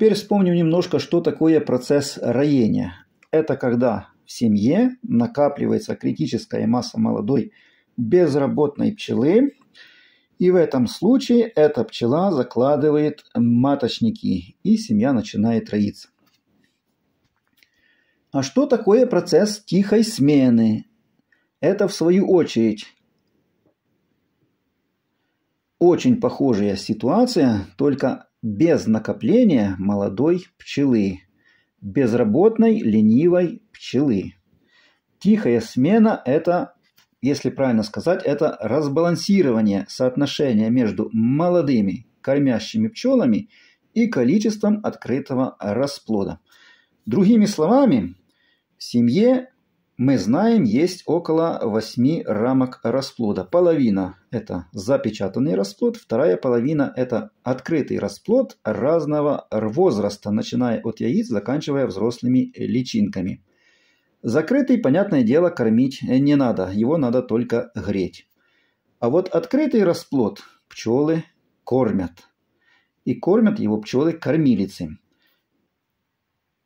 Теперь вспомним немножко, что такое процесс роения. Это когда в семье накапливается критическая масса молодой безработной пчелы, и в этом случае эта пчела закладывает маточники, и семья начинает роиться. А что такое процесс тихой смены? Это в свою очередь очень похожая ситуация, только без накопления молодой пчелы, безработной ленивой пчелы. Тихая смена – это, если правильно сказать, это разбалансирование соотношения между молодыми кормящими пчелами и количеством открытого расплода. Другими словами, в семье мы знаем, есть около 8 рамок расплода. Половина – это запечатанный расплод, вторая половина – это открытый расплод разного возраста, начиная от яиц, заканчивая взрослыми личинками. Закрытый, понятное дело, кормить не надо, его надо только греть. А вот открытый расплод пчелы кормят. И кормят его пчелы-кормилицы.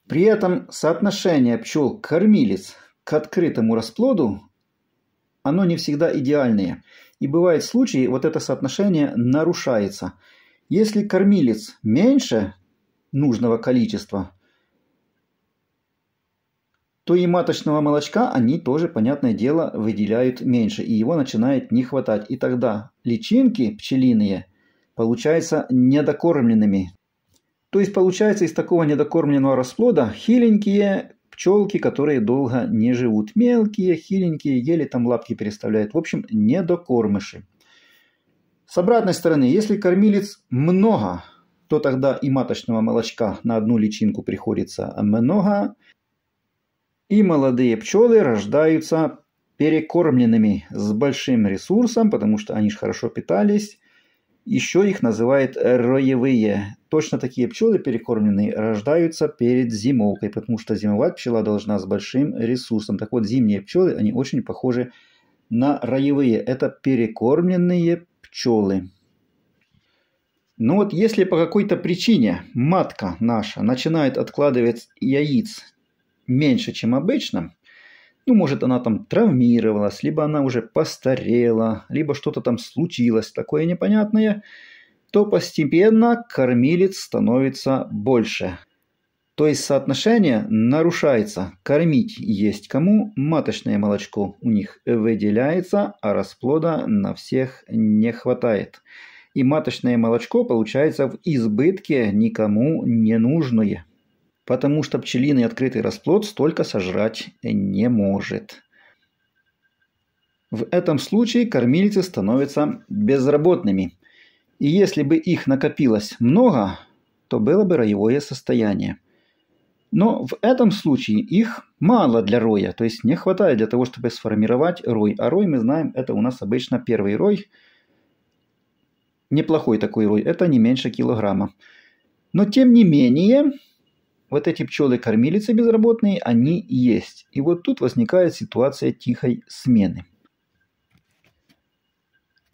При этом соотношение пчел-кормилиц – к открытому расплоду, оно не всегда идеальное. И бывают случаи, вот это соотношение нарушается. Если кормилец меньше нужного количества, то и маточного молочка они тоже, понятное дело, выделяют меньше, и его начинает не хватать. И тогда личинки пчелиные получаются недокормленными. То есть получается из такого недокормленного расплода хиленькие пчелки, которые долго не живут. Мелкие, хиленькие, еле там лапки переставляют. В общем, не до недокормыши. С обратной стороны, если кормилец много, то тогда и маточного молочка на одну личинку приходится много. И молодые пчелы рождаются перекормленными с большим ресурсом, потому что они же хорошо питались. Еще их называют роевые Точно такие пчелы перекормленные рождаются перед зимовкой, потому что зимовать пчела должна с большим ресурсом. Так вот, зимние пчелы, они очень похожи на роевые. Это перекормленные пчелы. Ну вот если по какой-то причине матка наша начинает откладывать яиц меньше, чем обычно, ну, может, она там травмировалась, либо она уже постарела, либо что-то там случилось такое непонятное – то постепенно кормилец становится больше. То есть соотношение нарушается. Кормить есть кому, маточное молочко у них выделяется, а расплода на всех не хватает. И маточное молочко получается в избытке никому не нужное. Потому что пчелиный открытый расплод столько сожрать не может. В этом случае кормильцы становятся безработными – и если бы их накопилось много, то было бы роевое состояние. Но в этом случае их мало для роя, то есть не хватает для того, чтобы сформировать рой. А рой, мы знаем, это у нас обычно первый рой. Неплохой такой рой, это не меньше килограмма. Но тем не менее, вот эти пчелы-кормилицы безработные, они есть. И вот тут возникает ситуация тихой смены –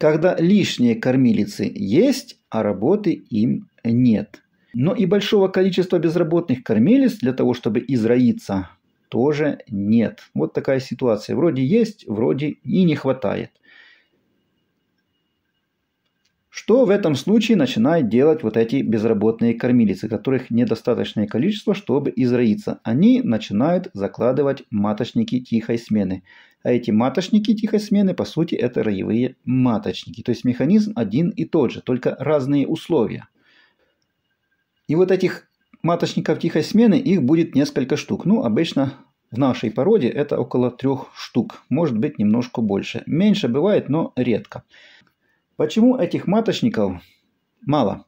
когда лишние кормилицы есть, а работы им нет. Но и большого количества безработных кормилиц для того, чтобы израиться, тоже нет. Вот такая ситуация. Вроде есть, вроде и не хватает. Что в этом случае начинают делать вот эти безработные кормилицы, которых недостаточное количество, чтобы израиться, Они начинают закладывать маточники тихой смены. А эти маточники тихой смены, по сути, это роевые маточники. То есть механизм один и тот же, только разные условия. И вот этих маточников тихой смены, их будет несколько штук. Ну, обычно в нашей породе это около трех штук, может быть немножко больше. Меньше бывает, но редко. Почему этих маточников мало?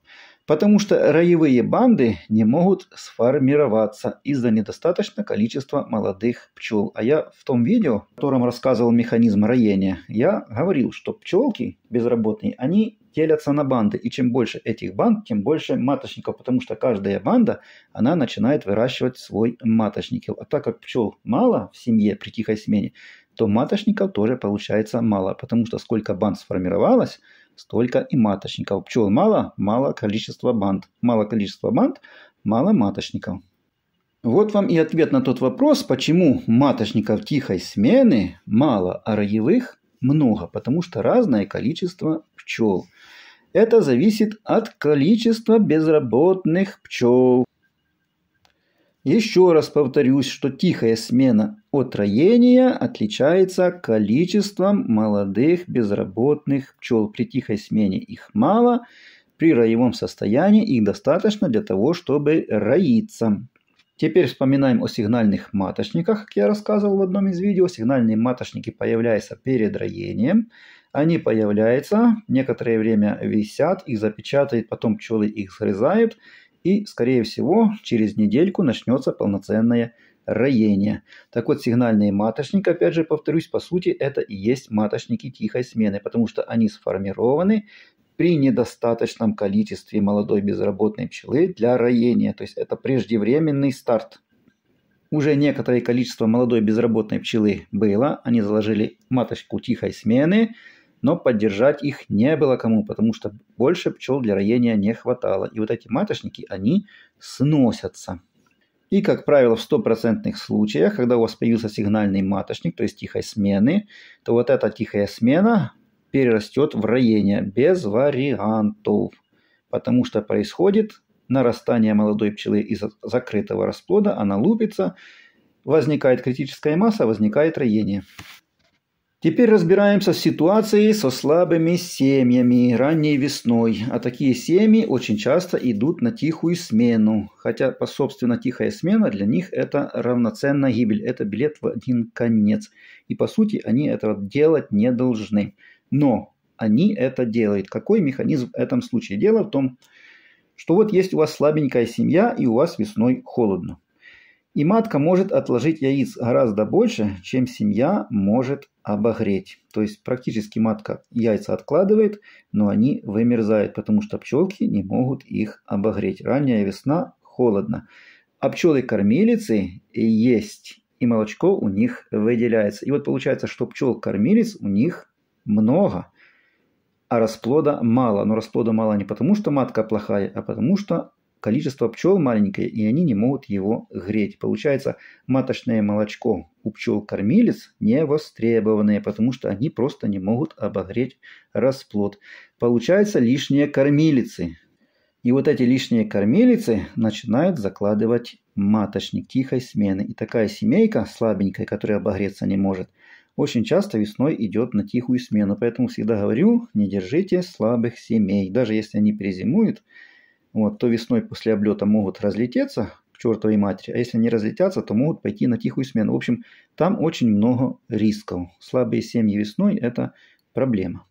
Потому что роевые банды не могут сформироваться из-за недостаточного количества молодых пчел. А я в том видео, в котором рассказывал механизм роения, я говорил, что пчелки безработные, они делятся на банды. И чем больше этих банд, тем больше маточников, потому что каждая банда, она начинает выращивать свой маточник. А так как пчел мало в семье при тихой смене, то маточников тоже получается мало, потому что сколько банд сформировалось – столько и маточников. Пчел мало, мало количество банд. Мало количество банд, мало маточников. Вот вам и ответ на тот вопрос, почему маточников тихой смены мало, а роевых много. Потому что разное количество пчел. Это зависит от количества безработных пчел. Еще раз повторюсь, что тихая смена от отличается количеством молодых безработных пчел. При тихой смене их мало, при роевом состоянии их достаточно для того, чтобы роиться. Теперь вспоминаем о сигнальных маточниках, как я рассказывал в одном из видео. Сигнальные маточники появляются перед роением. Они появляются, некоторое время висят, их запечатают, потом пчелы их срезают – и, скорее всего, через недельку начнется полноценное роение. Так вот, сигнальные маточники, опять же, повторюсь, по сути, это и есть маточники тихой смены, потому что они сформированы при недостаточном количестве молодой безработной пчелы для роения. То есть это преждевременный старт. Уже некоторое количество молодой безработной пчелы было. Они заложили маточку тихой смены – но поддержать их не было кому, потому что больше пчел для роения не хватало. И вот эти маточники, они сносятся. И, как правило, в стопроцентных случаях, когда у вас появился сигнальный маточник, то есть тихой смены, то вот эта тихая смена перерастет в роение без вариантов, потому что происходит нарастание молодой пчелы из закрытого расплода, она лупится, возникает критическая масса, возникает роение. Теперь разбираемся с ситуацией со слабыми семьями ранней весной. А такие семьи очень часто идут на тихую смену. Хотя, по собственно, тихая смена для них это равноценная гибель. Это билет в один конец. И, по сути, они этого делать не должны. Но они это делают. Какой механизм в этом случае? Дело в том, что вот есть у вас слабенькая семья и у вас весной холодно. И матка может отложить яиц гораздо больше, чем семья может обогреть. То есть практически матка яйца откладывает, но они вымерзают, потому что пчелки не могут их обогреть. Ранняя весна, холодно. А пчелы-кормилицы есть, и молочко у них выделяется. И вот получается, что пчел-кормилец у них много, а расплода мало. Но расплода мало не потому, что матка плохая, а потому что количество пчел маленькое, и они не могут его греть. Получается, маточное молочко у пчел-кормилец не востребованное, потому что они просто не могут обогреть расплод. Получается лишние кормилицы. И вот эти лишние кормилицы начинают закладывать маточник тихой смены. И такая семейка слабенькая, которая обогреться не может, очень часто весной идет на тихую смену. Поэтому всегда говорю, не держите слабых семей. Даже если они перезимуют, вот, то весной после облета могут разлететься к чертовой матери, а если не разлетятся, то могут пойти на тихую смену. В общем, там очень много рисков. Слабые семьи весной – это проблема.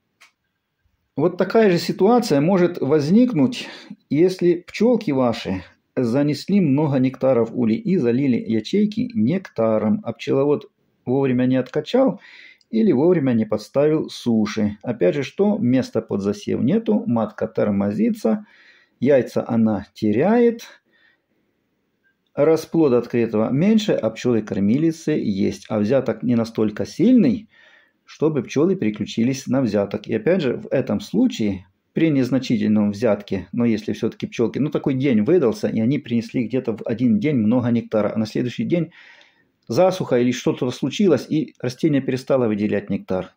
Вот такая же ситуация может возникнуть, если пчелки ваши занесли много нектаров в улей и залили ячейки нектаром, а пчеловод вовремя не откачал или вовремя не подставил суши. Опять же, что места под засев нету, матка тормозится – Яйца она теряет, расплод открытого меньше, а пчелы-кормилицы есть. А взяток не настолько сильный, чтобы пчелы переключились на взяток. И опять же, в этом случае при незначительном взятке, но если все-таки пчелки, ну такой день выдался, и они принесли где-то в один день много нектара, а на следующий день засуха или что-то случилось, и растение перестало выделять нектар.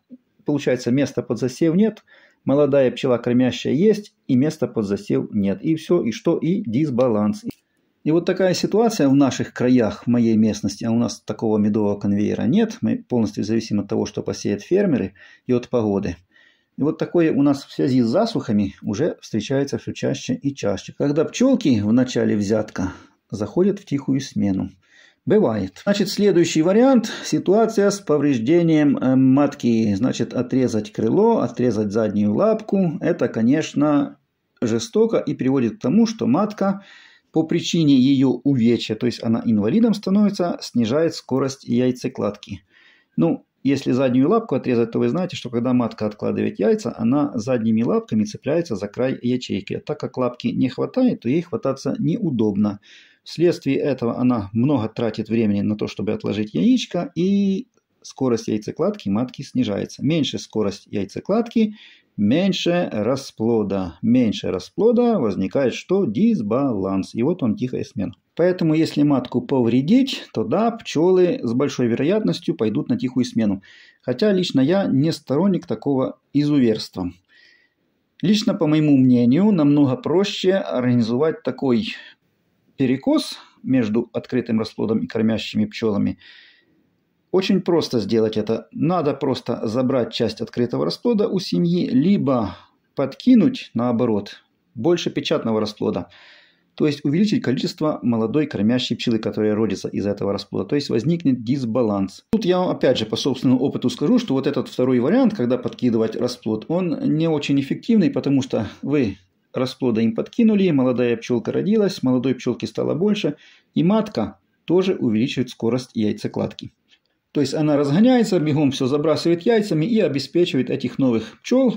Получается, места под засев нет – Молодая пчела кормящая есть, и места под засев нет. И все, и что, и дисбаланс. И вот такая ситуация в наших краях, в моей местности, а у нас такого медового конвейера нет, мы полностью зависим от того, что посеют фермеры и от погоды. И вот такое у нас в связи с засухами уже встречается все чаще и чаще. Когда пчелки в начале взятка заходят в тихую смену. Бывает. Значит, следующий вариант – ситуация с повреждением э, матки. Значит, отрезать крыло, отрезать заднюю лапку – это, конечно, жестоко и приводит к тому, что матка по причине ее увечья, то есть она инвалидом становится, снижает скорость яйцекладки. Ну, если заднюю лапку отрезать, то вы знаете, что когда матка откладывает яйца, она задними лапками цепляется за край ячейки. А так как лапки не хватает, то ей хвататься неудобно. Вследствие этого она много тратит времени на то, чтобы отложить яичко, и скорость яйцекладки матки снижается. Меньше скорость яйцекладки, меньше расплода. Меньше расплода возникает что? Дисбаланс. И вот он тихая смена. Поэтому если матку повредить, то да, пчелы с большой вероятностью пойдут на тихую смену. Хотя лично я не сторонник такого изуверства. Лично, по моему мнению, намного проще организовать такой перекос между открытым расплодом и кормящими пчелами. Очень просто сделать это. Надо просто забрать часть открытого расплода у семьи, либо подкинуть, наоборот, больше печатного расплода. То есть увеличить количество молодой кормящей пчелы, которая родится из этого расплода. То есть возникнет дисбаланс. Тут я вам опять же по собственному опыту скажу, что вот этот второй вариант, когда подкидывать расплод, он не очень эффективный, потому что вы расплода им подкинули, молодая пчелка родилась, молодой пчелки стало больше, и матка тоже увеличивает скорость яйцекладки. То есть она разгоняется, бегом все забрасывает яйцами и обеспечивает этих новых пчел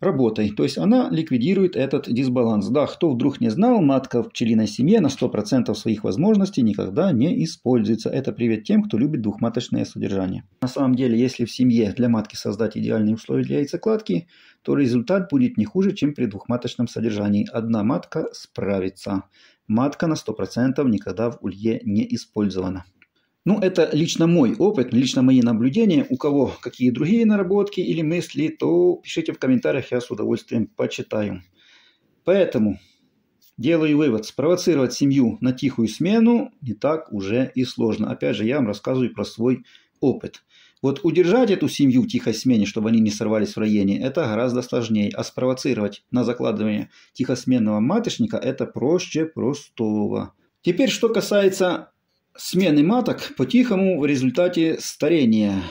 работой. То есть она ликвидирует этот дисбаланс. Да, кто вдруг не знал, матка в пчелиной семье на 100% своих возможностей никогда не используется. Это привет тем, кто любит двухматочное содержание. На самом деле, если в семье для матки создать идеальные условия для яйцекладки, то результат будет не хуже, чем при двухматочном содержании. Одна матка справится. Матка на 100% никогда в улье не использована. Ну, это лично мой опыт, лично мои наблюдения. У кого какие другие наработки или мысли, то пишите в комментариях, я с удовольствием почитаю. Поэтому делаю вывод, спровоцировать семью на тихую смену не так уже и сложно. Опять же, я вам рассказываю про свой опыт. Вот удержать эту семью в тихой смене, чтобы они не сорвались в районе, это гораздо сложнее. А спровоцировать на закладывание тихосменного маточника, это проще простого. Теперь, что касается смены маток по-тихому в результате старения.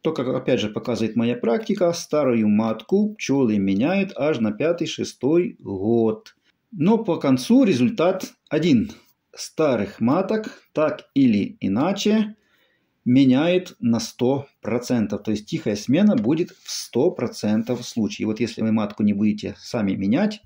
То, как опять же показывает моя практика, старую матку пчелы меняют аж на 5-6 год. Но по концу результат один. Старых маток так или иначе меняет на 100%. То есть тихая смена будет в 100% случае. Вот если вы матку не будете сами менять,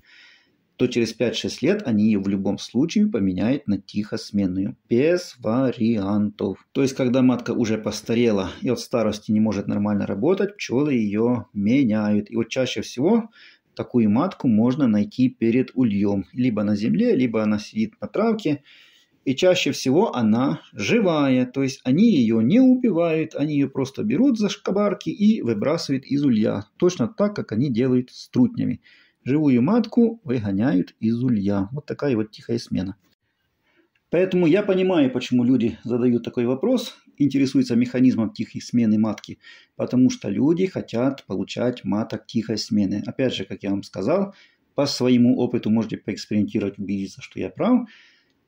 то через 5-6 лет они ее в любом случае поменяют на тихосменную. Без вариантов. То есть, когда матка уже постарела и от старости не может нормально работать, пчелы ее меняют. И вот чаще всего такую матку можно найти перед ульем. Либо на земле, либо она сидит на травке. И чаще всего она живая, то есть они ее не убивают, они ее просто берут за шкабарки и выбрасывают из улья, точно так, как они делают с трутнями живую матку выгоняют из улья. Вот такая вот тихая смена. Поэтому я понимаю, почему люди задают такой вопрос, интересуются механизмом тихой смены матки, потому что люди хотят получать маток тихой смены. Опять же, как я вам сказал, по своему опыту можете поэкспериментировать, убедиться, что я прав.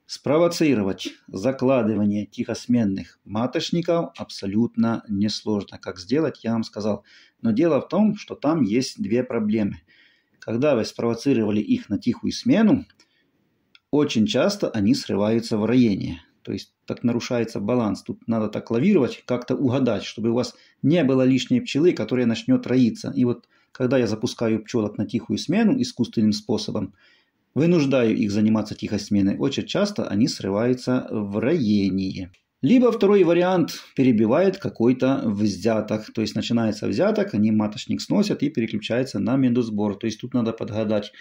Спровоцировать закладывание тихосменных маточников абсолютно несложно. Как сделать, я вам сказал. Но дело в том, что там есть две проблемы – когда вы спровоцировали их на тихую смену, очень часто они срываются в роение. То есть так нарушается баланс. Тут надо так лавировать, как-то угадать, чтобы у вас не было лишней пчелы, которая начнет роиться. И вот когда я запускаю пчелок на тихую смену искусственным способом, вынуждаю их заниматься тихой сменой, очень часто они срываются в роении. Либо второй вариант перебивает какой-то взяток. То есть начинается взяток, они маточник сносят и переключается на минусбор. То есть тут надо подгадать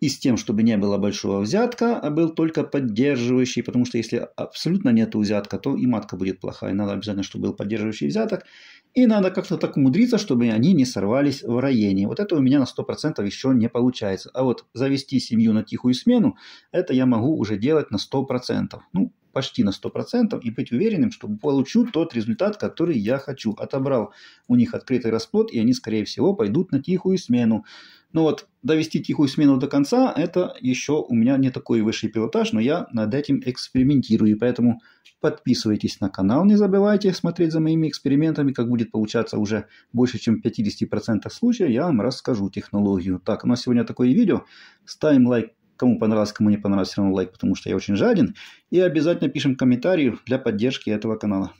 и с тем, чтобы не было большого взятка, а был только поддерживающий, потому что если абсолютно нет взятка, то и матка будет плохая. Надо обязательно, чтобы был поддерживающий взяток. И надо как-то так умудриться, чтобы они не сорвались в роении. Вот это у меня на 100% еще не получается. А вот завести семью на тихую смену, это я могу уже делать на 100%. Ну, почти на 100% и быть уверенным, что получу тот результат, который я хочу. Отобрал у них открытый расплод, и они, скорее всего, пойдут на тихую смену. Но ну вот довести тихую смену до конца, это еще у меня не такой высший пилотаж, но я над этим экспериментирую. Поэтому подписывайтесь на канал, не забывайте смотреть за моими экспериментами. Как будет получаться уже больше, чем в 50% случаев, я вам расскажу технологию. Так, у нас сегодня такое видео. Ставим лайк Кому понравилось, кому не понравилось, все равно лайк, потому что я очень жаден. И обязательно пишем комментарий для поддержки этого канала.